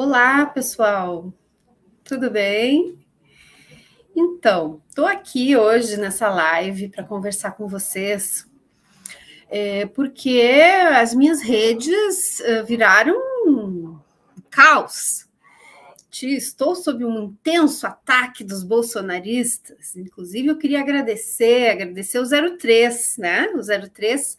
Olá, pessoal. Tudo bem? Então, estou aqui hoje nessa live para conversar com vocês, é, porque as minhas redes é, viraram um caos. Estou sob um intenso ataque dos bolsonaristas. Inclusive, eu queria agradecer, agradecer o 03, né? O 03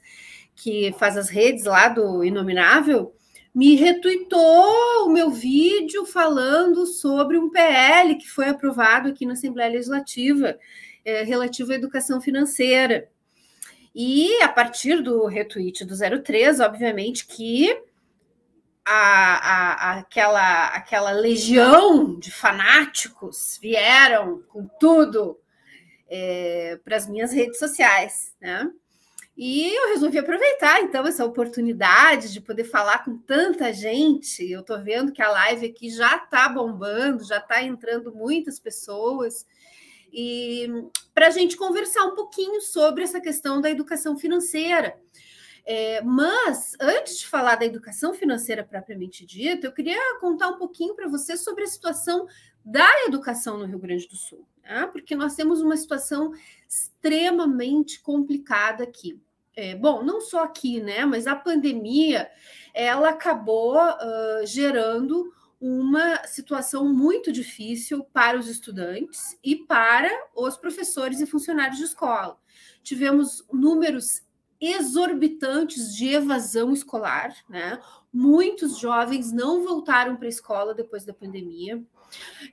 que faz as redes lá do Inominável me retuitou o meu vídeo falando sobre um PL que foi aprovado aqui na Assembleia Legislativa, é, relativo à educação financeira. E a partir do retweet do 03, obviamente que a, a, aquela, aquela legião de fanáticos vieram com tudo é, para as minhas redes sociais, né? E eu resolvi aproveitar, então, essa oportunidade de poder falar com tanta gente. Eu estou vendo que a live aqui já está bombando, já está entrando muitas pessoas. E para a gente conversar um pouquinho sobre essa questão da educação financeira. É, mas, antes de falar da educação financeira propriamente dita, eu queria contar um pouquinho para você sobre a situação da educação no Rio Grande do Sul, tá? porque nós temos uma situação extremamente complicada aqui. É, bom, não só aqui, né? Mas a pandemia ela acabou uh, gerando uma situação muito difícil para os estudantes e para os professores e funcionários de escola. Tivemos números exorbitantes de evasão escolar, né? Muitos jovens não voltaram para a escola depois da pandemia.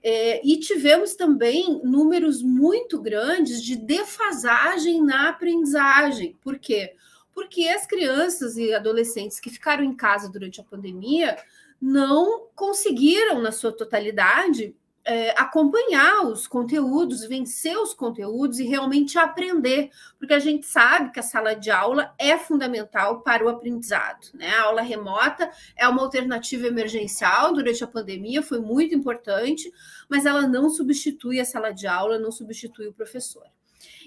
É, e tivemos também números muito grandes de defasagem na aprendizagem. Por quê? Porque as crianças e adolescentes que ficaram em casa durante a pandemia não conseguiram, na sua totalidade, é, acompanhar os conteúdos, vencer os conteúdos e realmente aprender, porque a gente sabe que a sala de aula é fundamental para o aprendizado. Né? A aula remota é uma alternativa emergencial durante a pandemia, foi muito importante, mas ela não substitui a sala de aula, não substitui o professor.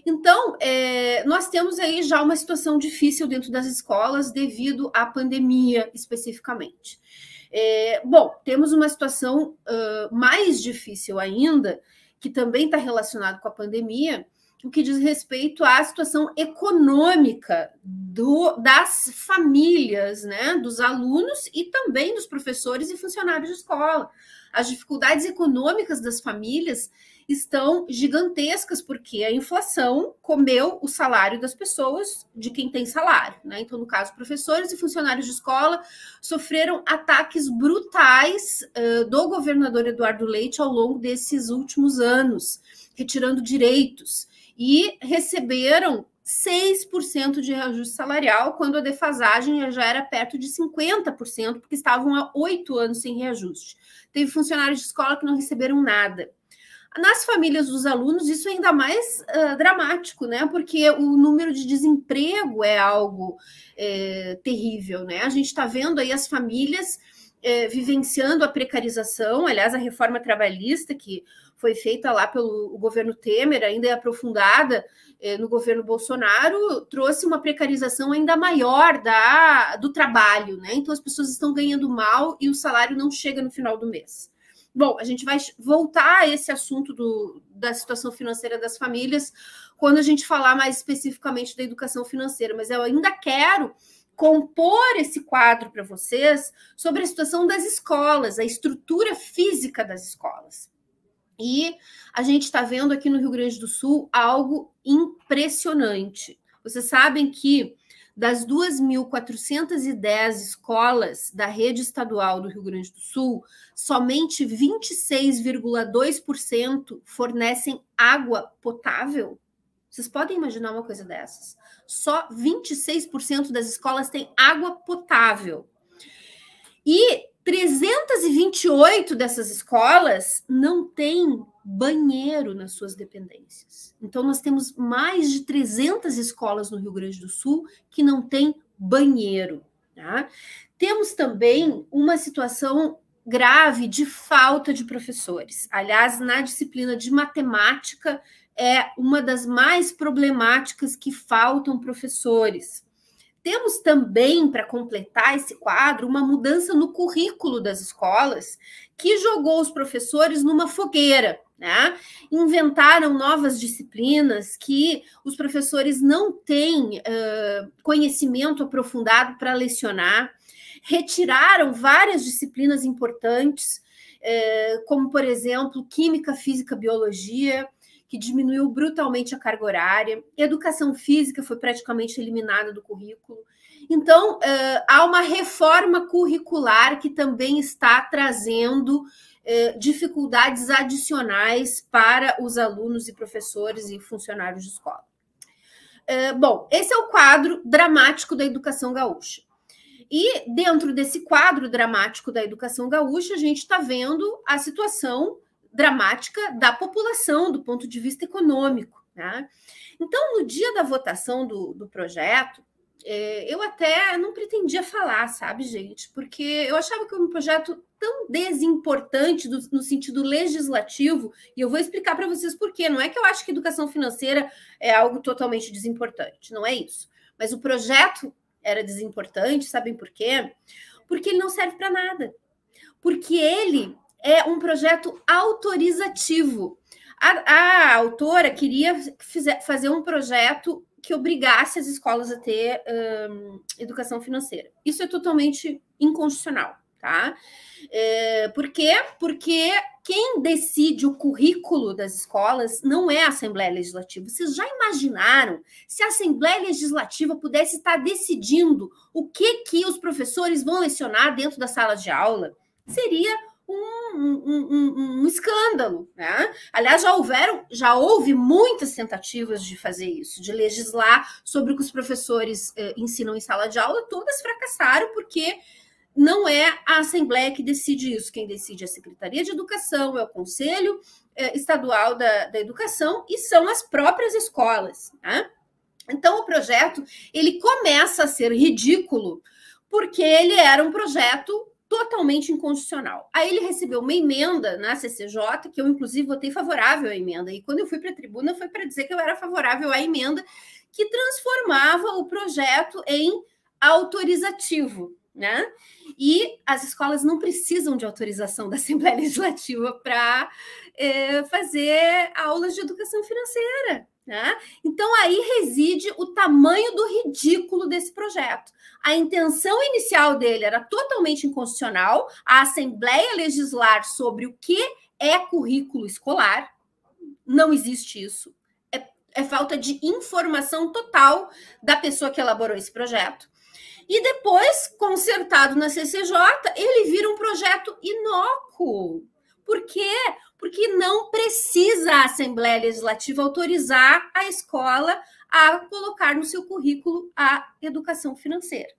Então, é, nós temos aí já uma situação difícil dentro das escolas devido à pandemia especificamente. É, bom, temos uma situação uh, mais difícil ainda, que também está relacionado com a pandemia, o que diz respeito à situação econômica do, das famílias, né, dos alunos e também dos professores e funcionários de escola. As dificuldades econômicas das famílias estão gigantescas, porque a inflação comeu o salário das pessoas, de quem tem salário. Né? Então, no caso, professores e funcionários de escola sofreram ataques brutais uh, do governador Eduardo Leite ao longo desses últimos anos, retirando direitos. E receberam 6% de reajuste salarial, quando a defasagem já era perto de 50%, porque estavam há oito anos sem reajuste. Teve funcionários de escola que não receberam nada. Nas famílias dos alunos, isso é ainda mais uh, dramático, né? Porque o número de desemprego é algo é, terrível, né? A gente está vendo aí as famílias é, vivenciando a precarização, aliás, a reforma trabalhista que foi feita lá pelo governo Temer, ainda é aprofundada no governo Bolsonaro, trouxe uma precarização ainda maior da, do trabalho, né? Então as pessoas estão ganhando mal e o salário não chega no final do mês. Bom, a gente vai voltar a esse assunto do, da situação financeira das famílias quando a gente falar mais especificamente da educação financeira, mas eu ainda quero compor esse quadro para vocês sobre a situação das escolas, a estrutura física das escolas. E a gente está vendo aqui no Rio Grande do Sul algo impressionante. Vocês sabem que das 2.410 escolas da rede estadual do Rio Grande do Sul, somente 26,2% fornecem água potável. Vocês podem imaginar uma coisa dessas? Só 26% das escolas têm água potável. E 328 dessas escolas não têm banheiro nas suas dependências. Então, nós temos mais de 300 escolas no Rio Grande do Sul que não têm banheiro. Tá? Temos também uma situação grave de falta de professores. Aliás, na disciplina de matemática, é uma das mais problemáticas que faltam professores. Temos também, para completar esse quadro, uma mudança no currículo das escolas que jogou os professores numa fogueira. Né? Inventaram novas disciplinas que os professores não têm uh, conhecimento aprofundado para lecionar, retiraram várias disciplinas importantes, uh, como, por exemplo, química, física, biologia, que diminuiu brutalmente a carga horária, educação física foi praticamente eliminada do currículo. Então, uh, há uma reforma curricular que também está trazendo uh, dificuldades adicionais para os alunos e professores e funcionários de escola. Uh, bom, esse é o quadro dramático da educação gaúcha. E dentro desse quadro dramático da educação gaúcha, a gente está vendo a situação dramática da população, do ponto de vista econômico. Né? Então, no dia da votação do, do projeto, é, eu até não pretendia falar, sabe, gente? Porque eu achava que era um projeto tão desimportante do, no sentido legislativo, e eu vou explicar para vocês por quê. Não é que eu acho que educação financeira é algo totalmente desimportante, não é isso. Mas o projeto era desimportante, sabem por quê? Porque ele não serve para nada. Porque ele é um projeto autorizativo. A, a autora queria fizer, fazer um projeto que obrigasse as escolas a ter um, educação financeira. Isso é totalmente inconstitucional, tá? É, por quê? Porque quem decide o currículo das escolas não é a Assembleia Legislativa. Vocês já imaginaram se a Assembleia Legislativa pudesse estar decidindo o que, que os professores vão lecionar dentro da sala de aula? Seria um, um, um, um, escândalo. Né? Aliás, já houveram, já houve muitas tentativas de fazer isso, de legislar sobre o que os professores eh, ensinam em sala de aula, todas fracassaram, porque não é a Assembleia que decide isso, quem decide é a Secretaria de Educação, é o Conselho eh, Estadual da, da Educação e são as próprias escolas. Né? Então, o projeto ele começa a ser ridículo porque ele era um projeto totalmente inconstitucional. Aí ele recebeu uma emenda na CCJ, que eu, inclusive, votei favorável à emenda. E quando eu fui para a tribuna, foi para dizer que eu era favorável à emenda, que transformava o projeto em autorizativo. Né? E as escolas não precisam de autorização da Assembleia Legislativa para é, eh, fazer aulas de educação financeira. Né? Então aí reside o tamanho do ridículo desse projeto. A intenção inicial dele era totalmente inconstitucional, a Assembleia legislar sobre o que é currículo escolar, não existe isso. É, é falta de informação total da pessoa que elaborou esse projeto. E depois, consertado na CCJ, ele vira um projeto inócuo. Por quê? porque não precisa a Assembleia Legislativa autorizar a escola a colocar no seu currículo a educação financeira.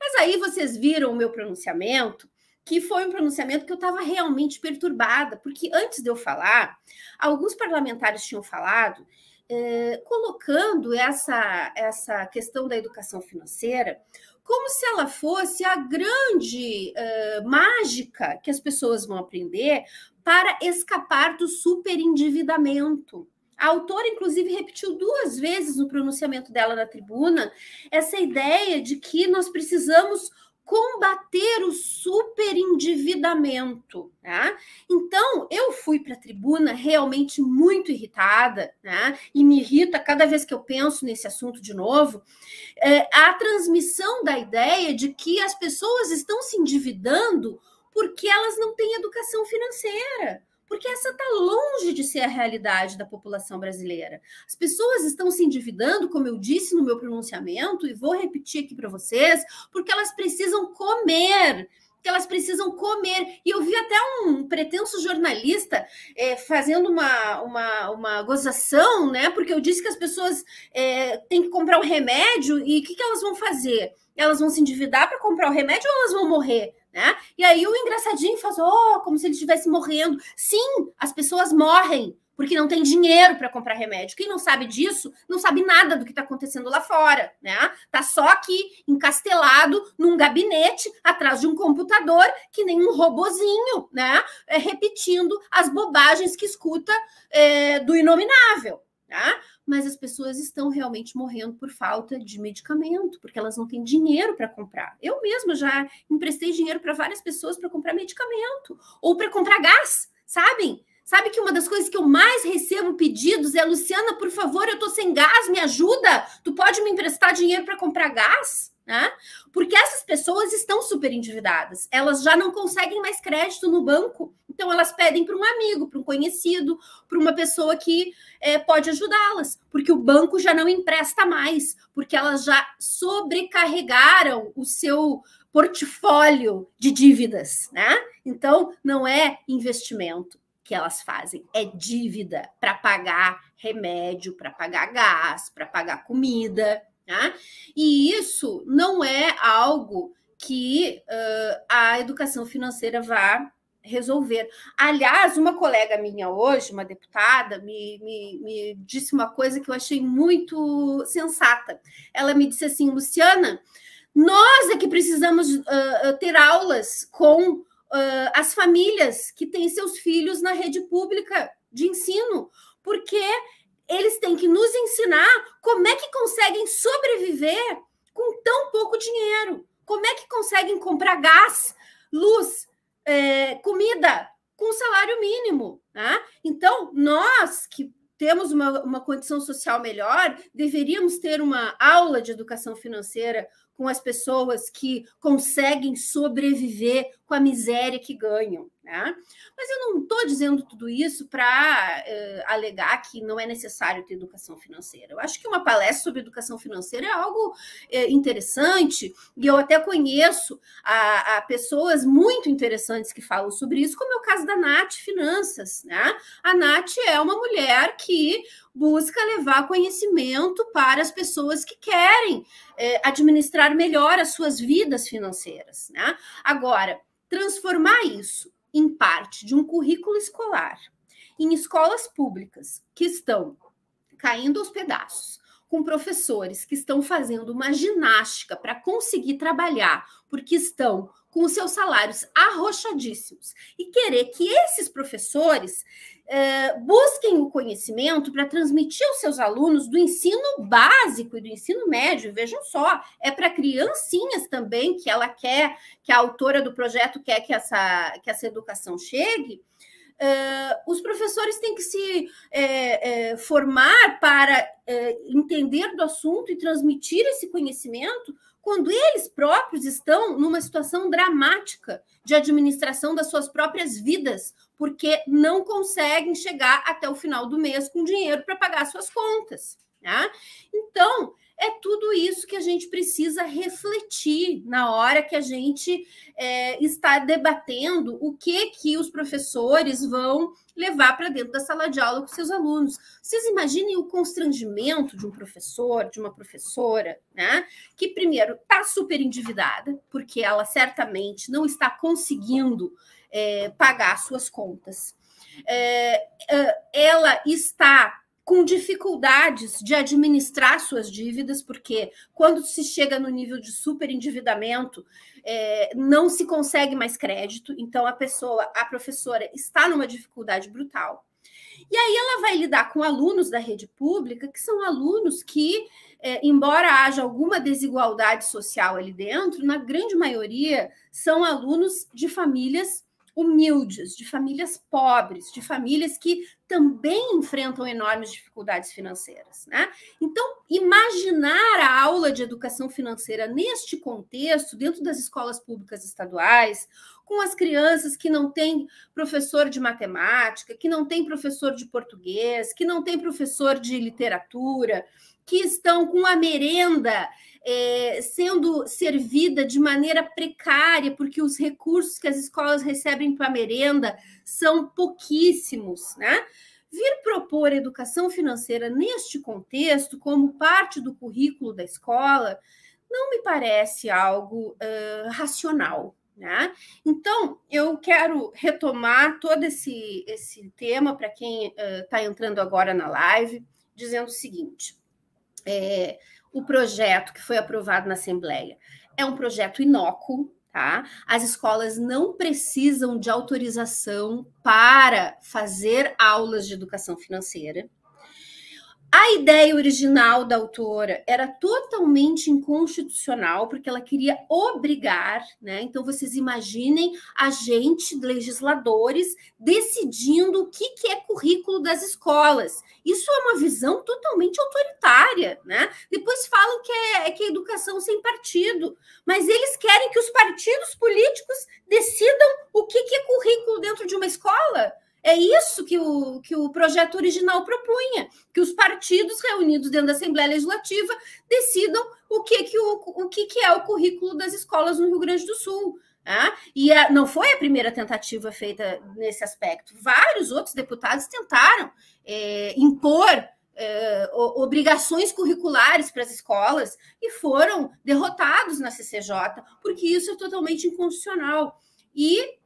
Mas aí vocês viram o meu pronunciamento, que foi um pronunciamento que eu estava realmente perturbada, porque antes de eu falar, alguns parlamentares tinham falado, eh, colocando essa, essa questão da educação financeira como se ela fosse a grande uh, mágica que as pessoas vão aprender para escapar do superendividamento. A autora, inclusive, repetiu duas vezes no pronunciamento dela na tribuna essa ideia de que nós precisamos combater o superendividamento. Né? Então, eu fui para a tribuna realmente muito irritada, né? e me irrita cada vez que eu penso nesse assunto de novo, é, a transmissão da ideia de que as pessoas estão se endividando porque elas não têm educação financeira. Porque essa está longe de ser a realidade da população brasileira. As pessoas estão se endividando, como eu disse no meu pronunciamento, e vou repetir aqui para vocês, porque elas precisam comer que elas precisam comer. E eu vi até um pretenso jornalista é, fazendo uma, uma, uma gozação, né? Porque eu disse que as pessoas é, têm que comprar um remédio e o que, que elas vão fazer? Elas vão se endividar para comprar o remédio ou elas vão morrer? Né? E aí o engraçadinho faz, oh, como se ele estivesse morrendo. Sim, as pessoas morrem porque não tem dinheiro para comprar remédio. Quem não sabe disso não sabe nada do que está acontecendo lá fora, né? Tá só aqui encastelado num gabinete atrás de um computador que nem um robozinho, né? É, repetindo as bobagens que escuta é, do inominável. Tá? mas as pessoas estão realmente morrendo por falta de medicamento, porque elas não têm dinheiro para comprar. Eu mesma já emprestei dinheiro para várias pessoas para comprar medicamento ou para comprar gás, sabem? Sabe que uma das coisas que eu mais recebo pedidos é Luciana, por favor, eu tô sem gás, me ajuda. Tu pode me emprestar dinheiro para comprar gás? Né? Porque essas pessoas estão super endividadas, elas já não conseguem mais crédito no banco, então, elas pedem para um amigo, para um conhecido, para uma pessoa que é, pode ajudá-las, porque o banco já não empresta mais, porque elas já sobrecarregaram o seu portfólio de dívidas, né? Então, não é investimento que elas fazem, é dívida para pagar remédio, para pagar gás, para pagar comida, né? E isso não é algo que uh, a educação financeira vá resolver. Aliás, uma colega minha hoje, uma deputada, me, me, me, disse uma coisa que eu achei muito sensata. Ela me disse assim, Luciana, nós é que precisamos uh, ter aulas com uh, as famílias que têm seus filhos na rede pública de ensino, porque eles têm que nos ensinar como é que conseguem sobreviver com tão pouco dinheiro, como é que conseguem comprar gás, luz, é, comida com salário mínimo. Né? Então, nós que temos uma, uma condição social melhor, deveríamos ter uma aula de educação financeira com as pessoas que conseguem sobreviver com a miséria que ganham. Né? Mas eu não estou dizendo tudo isso para uh, eh, alegar que não é necessário ter educação financeira. Eu acho que uma palestra sobre educação financeira é algo uh, interessante, e eu até conheço a, a, pessoas muito interessantes que falam sobre isso, como é o caso da Nath Finanças. Né? A Nath é uma mulher que busca levar conhecimento para as pessoas que querem é, administrar melhor as suas vidas financeiras. Né? Agora, transformar isso em parte de um currículo escolar em escolas públicas que estão caindo aos pedaços, com professores que estão fazendo uma ginástica para conseguir trabalhar, porque estão com seus salários arrochadíssimos, e querer que esses professores Uh, busquem o conhecimento para transmitir aos seus alunos do ensino básico e do ensino médio. Vejam só, é para criancinhas também que ela quer, que a autora do projeto quer que essa, que essa educação chegue. Uh, os professores têm que se é, é, formar para é, entender do assunto e transmitir esse conhecimento quando eles próprios estão numa situação dramática de administração das suas próprias vidas, porque não conseguem chegar até o final do mês com dinheiro para pagar suas contas. Né? Então, é tudo isso que a gente precisa refletir na hora que a gente é, está debatendo o que que os professores vão levar para dentro da sala de aula com seus alunos. Vocês imaginem o constrangimento de um professor, de uma professora, né? Que primeiro está super endividada, porque ela certamente não está conseguindo é, pagar suas contas. É, é ela está com dificuldades de administrar suas dívidas, porque quando se chega no nível de superendividamento, é, não se consegue mais crédito, então a pessoa, a professora, está numa dificuldade brutal. E aí ela vai lidar com alunos da rede pública, que são alunos que, é, embora haja alguma desigualdade social ali dentro, na grande maioria são alunos de famílias humildes, de famílias pobres, de famílias que também enfrentam enormes dificuldades financeiras. Né? Então, imaginar a aula de educação financeira neste contexto, dentro das escolas públicas estaduais, com as crianças que não têm professor de matemática, que não tem professor de português, que não tem professor de literatura, que estão com a merenda é, sendo servida de maneira precária, porque os recursos que as escolas recebem para a merenda são pouquíssimos, né? Vir propor educação financeira neste contexto, como parte do currículo da escola, não me parece algo uh, racional. Né? Então, eu quero retomar todo esse, esse tema para quem está uh, entrando agora na live, dizendo o seguinte: é, o projeto que foi aprovado na Assembleia é um projeto inócuo, tá? As escolas não precisam de autorização para fazer aulas de educação financeira. A ideia original da autora era totalmente inconstitucional, porque ela queria obrigar, né? Então vocês imaginem a gente, legisladores, decidindo o que, que é currículo das escolas. Isso é uma visão totalmente autoritária, né? Depois falam que é, é, que é educação sem partido, mas eles querem que os partidos políticos decidam o que, que é currículo dentro de uma escola. É isso que o, que o projeto original propunha, que os partidos reunidos dentro da Assembleia Legislativa decidam o que, que, o, o que, que é o currículo das escolas no Rio Grande do Sul. Ah, e a, não foi a primeira tentativa feita nesse aspecto. Vários outros deputados tentaram é, impor é, obrigações curriculares para as escolas e foram derrotados na CCJ, porque isso é totalmente inconstitucional. E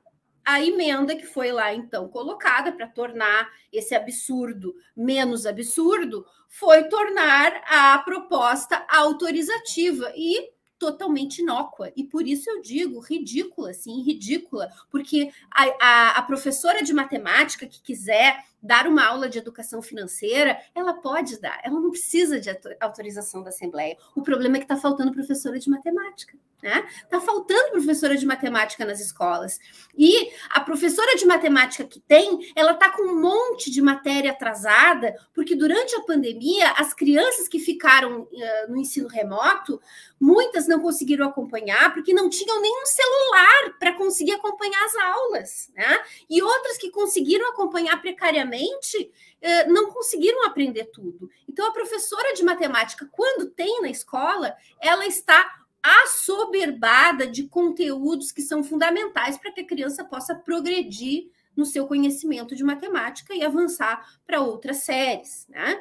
a emenda que foi lá então colocada para tornar esse absurdo menos absurdo foi tornar a proposta autorizativa e totalmente inócua. E por isso eu digo ridícula, sim, ridícula, porque a, a, a, professora de matemática que quiser dar uma aula de educação financeira, ela pode dar, ela não precisa de autorização da Assembleia. O problema é que está faltando professora de matemática. Né? Tá faltando professora de matemática nas escolas. E a professora de matemática que tem, ela tá com um monte de matéria atrasada, porque durante a pandemia, as crianças que ficaram uh, no ensino remoto, muitas não conseguiram acompanhar, porque não tinham nenhum celular para conseguir acompanhar as aulas, né? E outras que conseguiram acompanhar precariamente, uh, não conseguiram aprender tudo. Então, a professora de matemática, quando tem na escola, ela está assoberbada de conteúdos que são fundamentais para que a criança possa progredir no seu conhecimento de matemática e avançar para outras séries, né?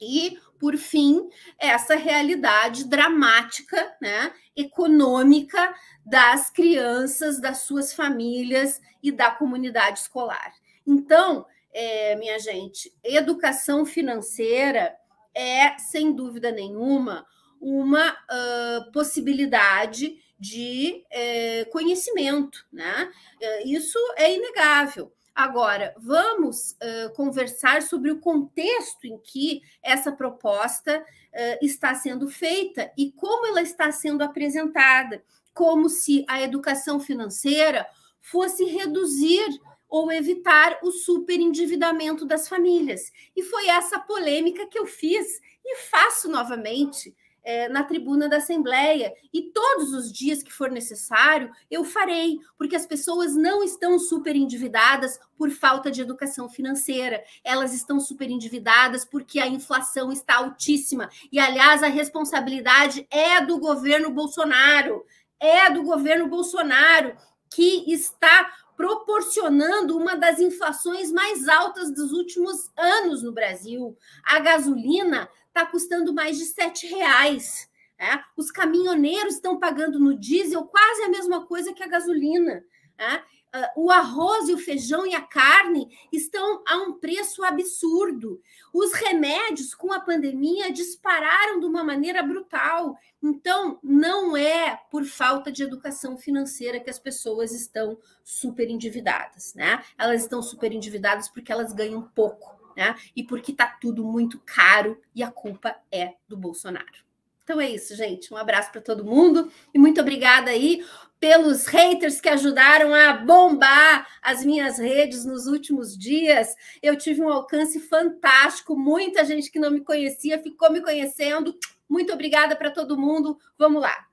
E, por fim, essa realidade dramática, né, econômica das crianças, das suas famílias e da comunidade escolar. Então, é, minha gente, educação financeira é, sem dúvida nenhuma, uma uh, possibilidade de eh, conhecimento, né? Eh, isso é inegável. Agora, vamos conversar sobre o contexto em que essa proposta está sendo feita e como ela está sendo apresentada, como se a educação financeira fosse reduzir ou evitar o superendividamento das famílias. E foi essa polêmica que eu fiz e faço novamente é, na tribuna da Assembleia. E todos os dias que for necessário, eu farei, porque as pessoas não estão super endividadas por falta de educação financeira, elas estão super endividadas porque a inflação está altíssima. E, aliás, a responsabilidade é do governo Bolsonaro. É do governo Bolsonaro que está proporcionando uma das inflações mais altas dos últimos anos no Brasil. A gasolina está custando mais de sete reais. Né? Os caminhoneiros estão pagando no diesel quase a mesma coisa que a gasolina. Né? Uh, o arroz e o feijão e a carne estão a um preço absurdo. Os remédios com a pandemia dispararam de uma maneira brutal. Então, não é por falta de educação financeira que as pessoas estão super endividadas, né? Elas estão super endividadas porque elas ganham pouco, né? E porque está tudo muito caro e a culpa é do Bolsonaro. Então é isso, gente. Um abraço para todo mundo e muito obrigada aí pelos haters que ajudaram a bombar as minhas redes nos últimos dias. Eu tive um alcance fantástico, muita gente que não me conhecia ficou me conhecendo. Muito obrigada para todo mundo. Vamos lá.